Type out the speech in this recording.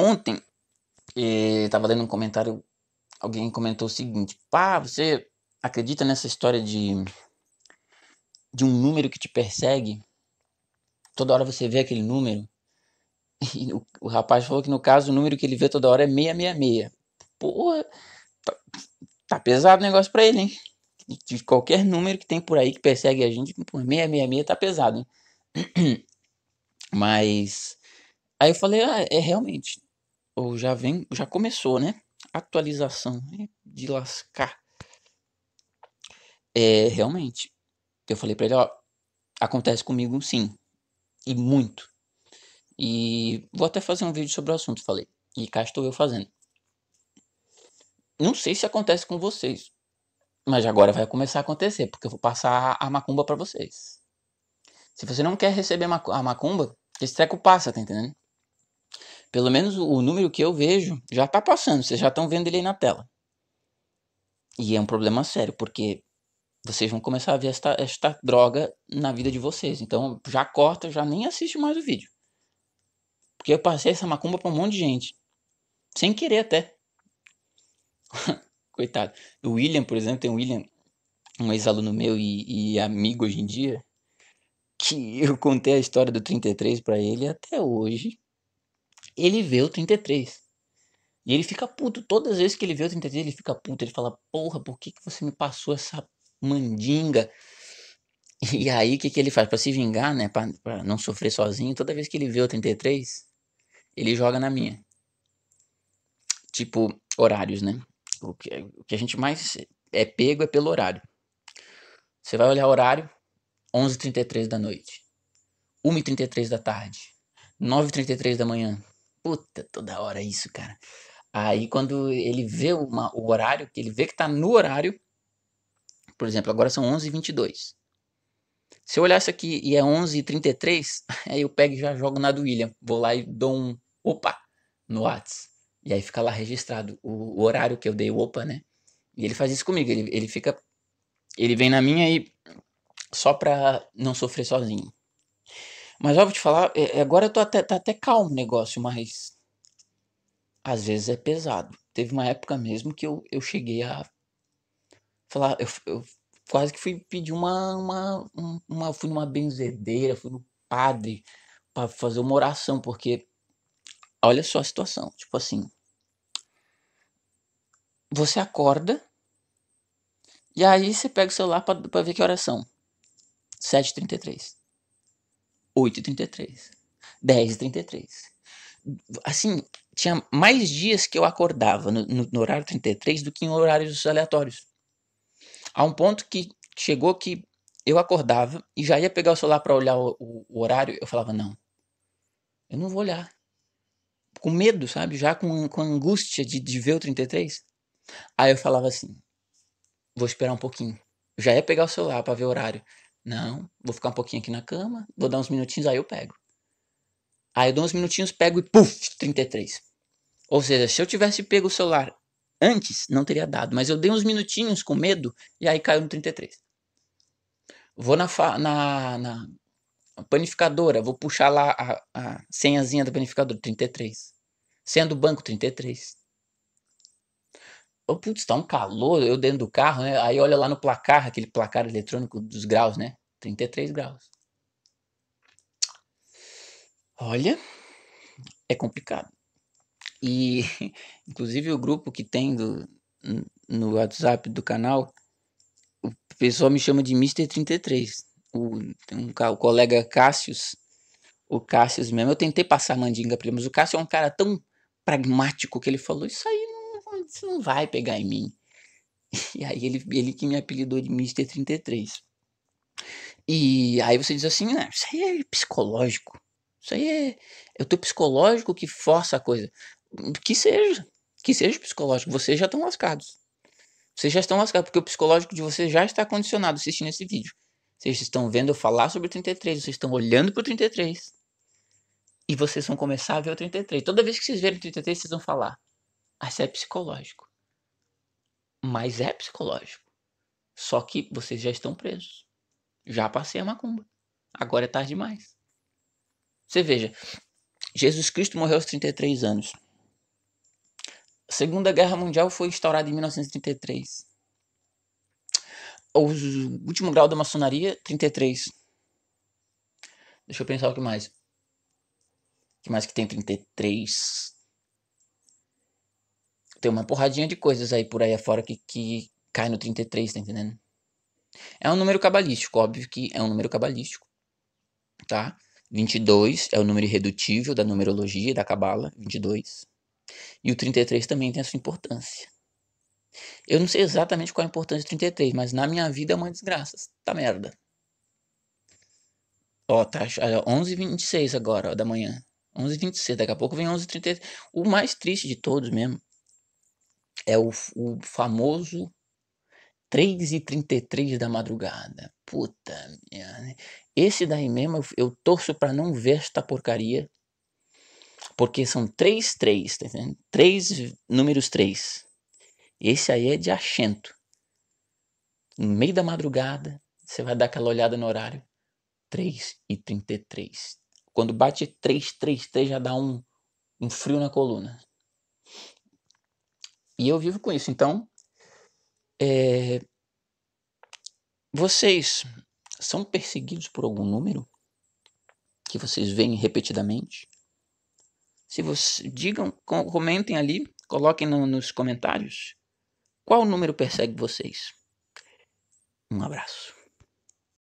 Ontem, estava é, lendo um comentário, alguém comentou o seguinte: pá, você acredita nessa história de, de um número que te persegue? Toda hora você vê aquele número. E o, o rapaz falou que no caso o número que ele vê toda hora é 666. Porra, tá, tá pesado o negócio pra ele, hein? De qualquer número que tem por aí que persegue a gente, por 666 tá pesado, hein? Mas. Aí eu falei, ah, é realmente, ou já vem, já começou, né? Atualização de lascar. É, realmente. Eu falei para ele, ó, acontece comigo sim, e muito. E vou até fazer um vídeo sobre o assunto, falei. E cá estou eu fazendo. Não sei se acontece com vocês, mas agora vai começar a acontecer, porque eu vou passar a macumba para vocês. Se você não quer receber a macumba, esse treco passa, tá entendendo? Pelo menos o número que eu vejo já está passando, vocês já estão vendo ele aí na tela. E é um problema sério, porque vocês vão começar a ver esta, esta droga na vida de vocês. Então já corta, já nem assiste mais o vídeo. Porque eu passei essa macumba para um monte de gente. Sem querer até. Coitado. O William, por exemplo, tem um William, um ex-aluno meu e, e amigo hoje em dia, que eu contei a história do 33 para ele até hoje ele vê o 33. E ele fica puto. Todas as vezes que ele vê o 33, ele fica puto. Ele fala, porra, por que, que você me passou essa mandinga? E aí, o que, que ele faz? para se vingar, né? Pra, pra não sofrer sozinho. Toda vez que ele vê o 33, ele joga na minha. Tipo, horários, né? O que, o que a gente mais é pego é pelo horário. Você vai olhar o horário, 11h33 da noite. 1h33 da tarde. 9h33 da manhã. Puta, toda hora é isso, cara. Aí quando ele vê uma, o horário, que ele vê que tá no horário, por exemplo, agora são 11h22. Se eu olhar isso aqui e é 11h33, aí eu pego e já jogo na do William. Vou lá e dou um opa no Whats. E aí fica lá registrado o, o, horário que eu dei opa, né? E ele faz isso comigo. Ele, ele fica. Ele vem na minha e. Só pra não sofrer sozinho. Mas eu vou te falar, é, é, agora eu tô até, tá até calmo o negócio, mas às vezes é pesado. Teve uma época mesmo que eu, eu cheguei a falar, eu, eu quase que fui pedir uma, uma, uma, fui numa benzedeira, fui no padre para fazer uma oração, porque olha só a situação, tipo assim, você acorda e aí você pega o celular para ver que oração. 7h33. 8h33, 10h33. Assim, tinha mais dias que eu acordava no, no, horário 33 do que em horários aleatórios. A um ponto que chegou que eu acordava e já ia pegar o celular para olhar o, o, o, horário, eu falava, não, eu não vou olhar. Com medo, sabe? Já com, com angústia de, de ver o 33. Aí eu falava assim, vou esperar um pouquinho. já ia pegar o celular para ver o horário. Não, vou ficar um pouquinho aqui na cama, vou dar uns minutinhos, aí eu pego. Aí eu dou uns minutinhos, pego e puf, 33. Ou seja, se eu tivesse pego o celular antes, não teria dado, mas eu dei uns minutinhos com medo e aí caiu no 33. Vou na, na, na panificadora, vou puxar lá a, a senhazinha da panificadora, 33. Senha do banco, 33. Oh, putz, tá um calor, eu dentro do carro, né? Aí olha lá no placar, aquele placar eletrônico dos graus, né? 33 graus. Olha, é complicado. E, inclusive, o grupo que tem do, no WhatsApp do canal, o pessoal me chama de Mr. 33. O, um, o colega Cássius, o Cássius mesmo, eu tentei passar a mandinga pra ele, mas o Cássio é um cara tão pragmático que ele falou: Isso aí você não vai pegar em mim. E aí ele, ele que me apelidou de Mr. 33. E aí você diz assim, né? isso aí é psicológico. Isso aí é, é o teu psicológico que força a coisa. Que seja. Que seja psicológico. Vocês já estão lascados. Vocês já estão lascados, porque o psicológico de vocês já está condicionado assistindo esse vídeo. Vocês estão vendo eu falar sobre o 33, vocês estão olhando pro 33. E vocês vão começar a ver o 33. Toda vez que vocês verem o 33, vocês vão falar a é psicológico. Mas é psicológico. Só que vocês já estão presos. Já passei a macumba. Agora é tarde demais. Você veja, Jesus Cristo morreu aos 33 anos. A Segunda Guerra Mundial foi instaurada em 1933. O último grau da maçonaria, 33. Deixa eu pensar o que mais. O que mais que tem 33? Tem uma porradinha de coisas aí por aí afora que, que cai no 33, tá entendendo? É um número cabalístico, óbvio que é um número cabalístico, tá? 22 é o número irredutível da numerologia, da cabala, 22. E o 33 também tem a sua importância. Eu não sei exatamente qual é a importância do 33, mas na minha vida é uma desgraça, tá merda. Ó, tá 11h26 agora, ó, da manhã. 11h26, daqui a pouco vem 11h33. O mais triste de todos mesmo é o, o famoso 3 e 33 da madrugada. Puta minha. Esse daí mesmo eu torço para não ver esta porcaria. Porque são 3, 3, tá entendendo? 3 números 3. Esse aí é de achento. No meio da madrugada, você vai dar aquela olhada no horário. 3 e 33. Quando bate 3, 3, 3 já dá um, um frio na coluna. E eu vivo com isso. Então, é, vocês são perseguidos por algum número que vocês veem repetidamente? Se vocês digam, comentem ali, coloquem no, nos comentários qual número persegue vocês. Um abraço.